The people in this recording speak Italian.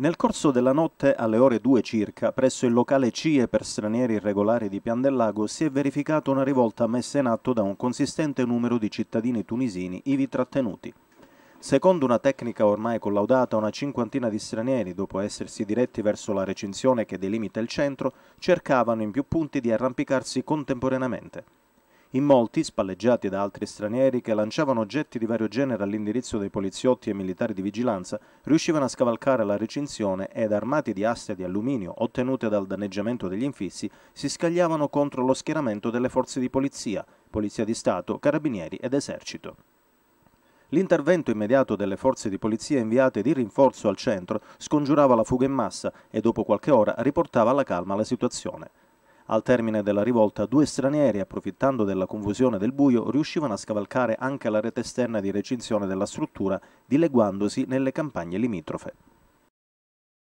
Nel corso della notte, alle ore 2 circa, presso il locale CIE per stranieri irregolari di Pian del Lago, si è verificata una rivolta messa in atto da un consistente numero di cittadini tunisini ivi trattenuti. Secondo una tecnica ormai collaudata, una cinquantina di stranieri, dopo essersi diretti verso la recinzione che delimita il centro, cercavano in più punti di arrampicarsi contemporaneamente. In molti, spalleggiati da altri stranieri che lanciavano oggetti di vario genere all'indirizzo dei poliziotti e militari di vigilanza, riuscivano a scavalcare la recinzione ed armati di aste di alluminio ottenute dal danneggiamento degli infissi, si scagliavano contro lo schieramento delle forze di polizia, polizia di Stato, carabinieri ed esercito. L'intervento immediato delle forze di polizia inviate di rinforzo al centro scongiurava la fuga in massa e dopo qualche ora riportava alla calma la situazione. Al termine della rivolta, due stranieri, approfittando della confusione del buio, riuscivano a scavalcare anche la rete esterna di recinzione della struttura, dileguandosi nelle campagne limitrofe.